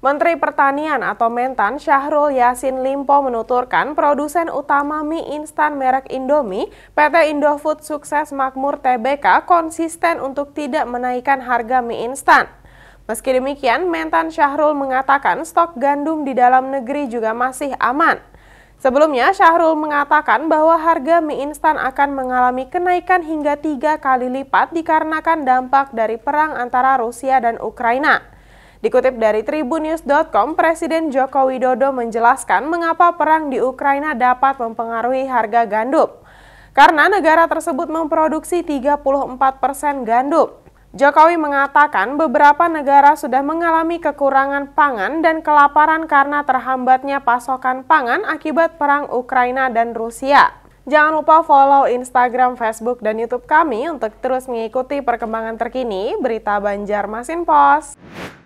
Menteri Pertanian atau Mentan Syahrul Yasin Limpo menuturkan produsen utama mie instan merek Indomie, PT Indofood Sukses Makmur TBK konsisten untuk tidak menaikkan harga mie instan. Meski demikian, Mentan Syahrul mengatakan stok gandum di dalam negeri juga masih aman. Sebelumnya, Syahrul mengatakan bahwa harga mie instan akan mengalami kenaikan hingga tiga kali lipat dikarenakan dampak dari perang antara Rusia dan Ukraina. Dikutip dari tribunews.com, Presiden Joko Widodo menjelaskan mengapa perang di Ukraina dapat mempengaruhi harga gandum. Karena negara tersebut memproduksi 34% persen gandum. Jokowi mengatakan beberapa negara sudah mengalami kekurangan pangan dan kelaparan karena terhambatnya pasokan pangan akibat perang Ukraina dan Rusia. Jangan lupa follow Instagram, Facebook, dan YouTube kami untuk terus mengikuti perkembangan terkini berita Banjarmasin Pos.